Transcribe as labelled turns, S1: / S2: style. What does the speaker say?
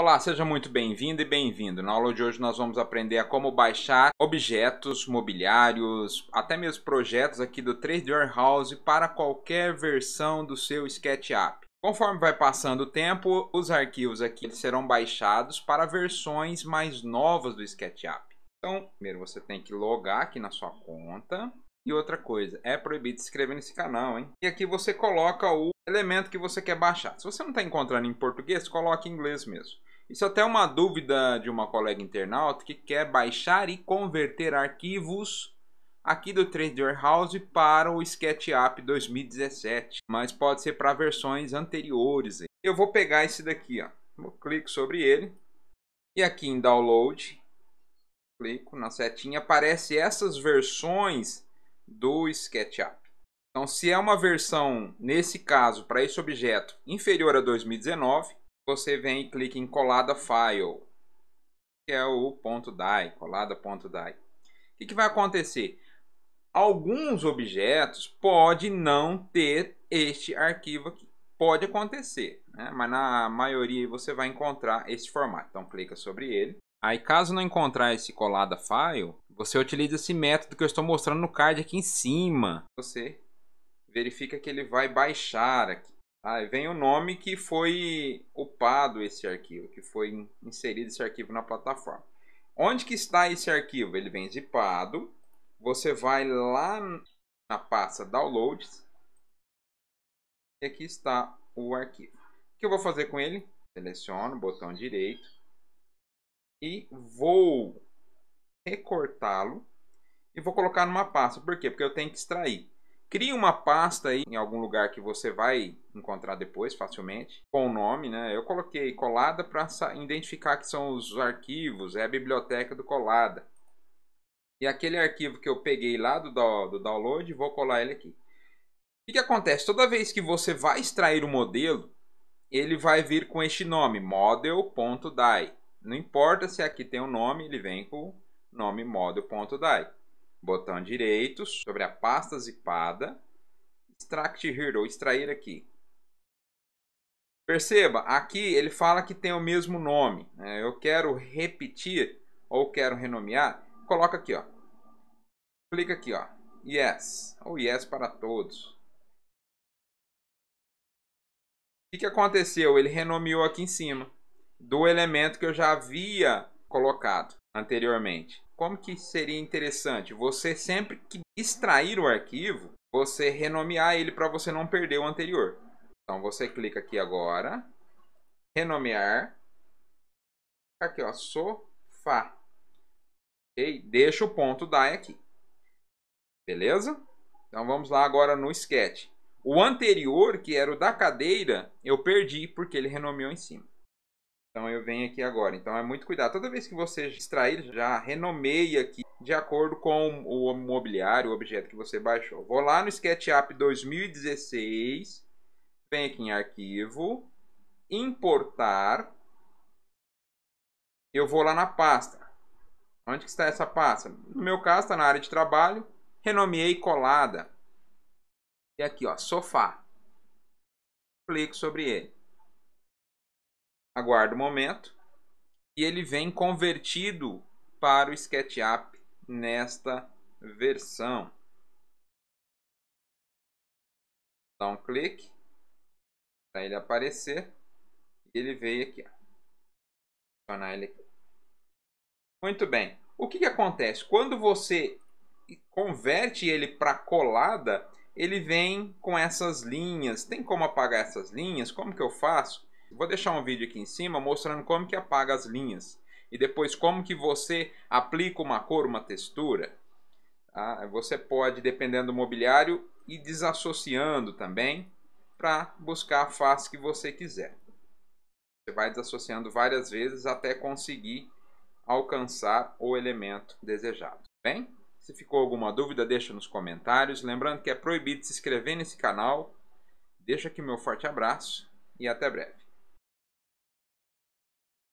S1: Olá, seja muito bem-vindo e bem-vindo. Na aula de hoje nós vamos aprender a como baixar objetos, mobiliários, até mesmo projetos aqui do 3D Warehouse para qualquer versão do seu SketchUp. Conforme vai passando o tempo, os arquivos aqui serão baixados para versões mais novas do SketchUp. Então, primeiro você tem que logar aqui na sua conta. E outra coisa, é proibido se inscrever nesse canal, hein? E aqui você coloca o elemento que você quer baixar. Se você não está encontrando em português, coloque em inglês mesmo. Isso é até é uma dúvida de uma colega internauta que quer baixar e converter arquivos aqui do Trader House para o SketchUp 2017, mas pode ser para versões anteriores. Eu vou pegar esse daqui, ó. Eu clico sobre ele e aqui em download, clico na setinha, aparece essas versões do SketchUp. Então, se é uma versão, nesse caso, para esse objeto, inferior a 2019, você vem e clica em colada file, que é o ponto .dai, colada.dai. O que, que vai acontecer? Alguns objetos pode não ter este arquivo aqui. Pode acontecer, né? mas na maioria você vai encontrar esse formato. Então clica sobre ele. Aí caso não encontrar esse colada file, você utiliza esse método que eu estou mostrando no card aqui em cima. Você verifica que ele vai baixar aqui. Aí vem o nome que foi upado esse arquivo, que foi inserido esse arquivo na plataforma. Onde que está esse arquivo? Ele vem zipado. Você vai lá na pasta Downloads. E aqui está o arquivo. O que eu vou fazer com ele? Seleciono o botão direito. E vou recortá-lo. E vou colocar numa pasta. Por quê? Porque eu tenho que extrair. Crie uma pasta aí em algum lugar que você vai encontrar depois facilmente com o nome, né? Eu coloquei Colada para identificar que são os arquivos, é a biblioteca do Colada. E aquele arquivo que eu peguei lá do, do download, vou colar ele aqui. O que, que acontece? Toda vez que você vai extrair o modelo, ele vai vir com este nome, model.dai. Não importa se aqui tem o um nome, ele vem com o nome model.dai botão direito, sobre a pasta zipada, extract here ou extrair aqui. Perceba, aqui ele fala que tem o mesmo nome. Né? Eu quero repetir ou quero renomear, coloca aqui, ó. Clica aqui, ó. Yes, ou yes para todos. O que aconteceu? Ele renomeou aqui em cima do elemento que eu já havia colocado anteriormente. Como que seria interessante? Você sempre que extrair o arquivo, você renomear ele para você não perder o anterior. Então você clica aqui agora, renomear, tá aqui ó, sofá, ok? Deixa o ponto daí aqui, beleza? Então vamos lá agora no sketch. O anterior, que era o da cadeira, eu perdi porque ele renomeou em cima. Então eu venho aqui agora. Então é muito cuidado. Toda vez que você extrair, já renomeie aqui de acordo com o mobiliário, o objeto que você baixou. Vou lá no SketchUp 2016, venho aqui em arquivo, importar. Eu vou lá na pasta. Onde que está essa pasta? No meu caso está na área de trabalho, renomeei colada. E aqui, ó, sofá. Clico sobre ele aguarda o momento e ele vem convertido para o SketchUp nesta versão. Dá um clique para ele aparecer. e Ele veio aqui. ele aqui. Muito bem. O que, que acontece? Quando você converte ele para colada, ele vem com essas linhas. Tem como apagar essas linhas? Como que eu faço? Vou deixar um vídeo aqui em cima mostrando como que apaga as linhas e depois como que você aplica uma cor, uma textura. Tá? Você pode, dependendo do mobiliário, ir desassociando também para buscar a face que você quiser. Você vai desassociando várias vezes até conseguir alcançar o elemento desejado. Tá bem, se ficou alguma dúvida, deixa nos comentários. Lembrando que é proibido se inscrever nesse canal. Deixa aqui meu forte abraço e até breve.